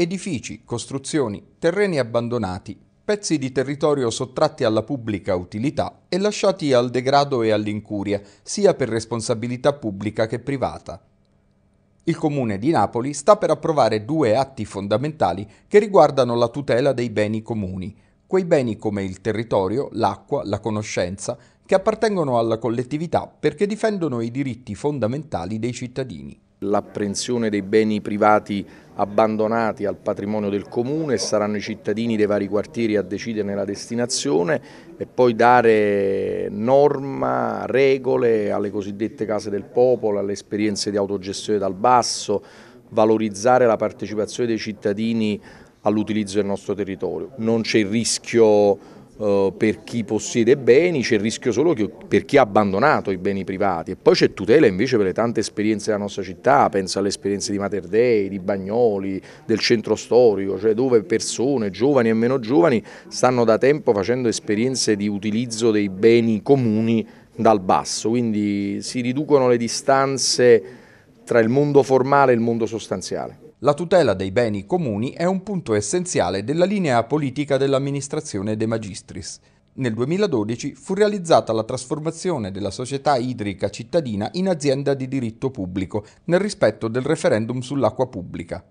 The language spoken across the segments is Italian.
edifici, costruzioni, terreni abbandonati, pezzi di territorio sottratti alla pubblica utilità e lasciati al degrado e all'incuria, sia per responsabilità pubblica che privata. Il Comune di Napoli sta per approvare due atti fondamentali che riguardano la tutela dei beni comuni, quei beni come il territorio, l'acqua, la conoscenza, che appartengono alla collettività perché difendono i diritti fondamentali dei cittadini l'apprensione dei beni privati abbandonati al patrimonio del comune, saranno i cittadini dei vari quartieri a deciderne la destinazione e poi dare norma, regole alle cosiddette case del popolo, alle esperienze di autogestione dal basso, valorizzare la partecipazione dei cittadini all'utilizzo del nostro territorio. Non c'è il rischio eh, per chi possiede beni, c'è il rischio solo che, per chi ha abbandonato i beni privati e poi c'è tutela invece per le tante esperienze della nostra città, penso alle esperienze di Materdei, di Bagnoli, del centro storico, cioè dove persone, giovani e meno giovani, stanno da tempo facendo esperienze di utilizzo dei beni comuni dal basso, quindi si riducono le distanze tra il mondo formale e il mondo sostanziale. La tutela dei beni comuni è un punto essenziale della linea politica dell'amministrazione De Magistris. Nel 2012 fu realizzata la trasformazione della società idrica cittadina in azienda di diritto pubblico, nel rispetto del referendum sull'acqua pubblica.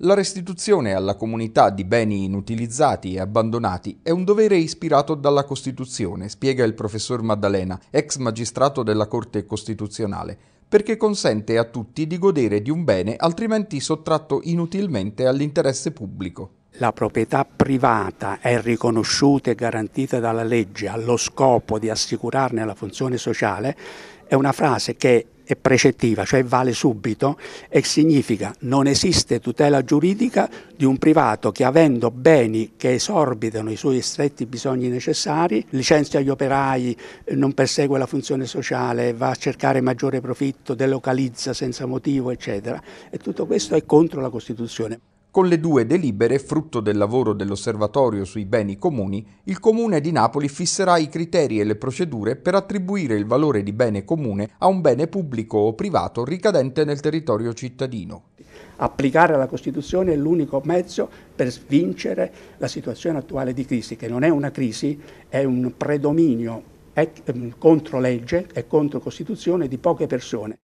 La restituzione alla comunità di beni inutilizzati e abbandonati è un dovere ispirato dalla Costituzione, spiega il professor Maddalena, ex magistrato della Corte Costituzionale perché consente a tutti di godere di un bene altrimenti sottratto inutilmente all'interesse pubblico. La proprietà privata è riconosciuta e garantita dalla legge allo scopo di assicurarne la funzione sociale è una frase che è precettiva, cioè vale subito e significa non esiste tutela giuridica di un privato che avendo beni che esorbitano i suoi stretti bisogni necessari, licenzia gli operai, non persegue la funzione sociale, va a cercare maggiore profitto, delocalizza senza motivo, eccetera. E tutto questo è contro la Costituzione. Con le due delibere, frutto del lavoro dell'Osservatorio sui beni comuni, il Comune di Napoli fisserà i criteri e le procedure per attribuire il valore di bene comune a un bene pubblico o privato ricadente nel territorio cittadino. Applicare la Costituzione è l'unico mezzo per vincere la situazione attuale di crisi, che non è una crisi, è un predominio contro legge e contro Costituzione di poche persone.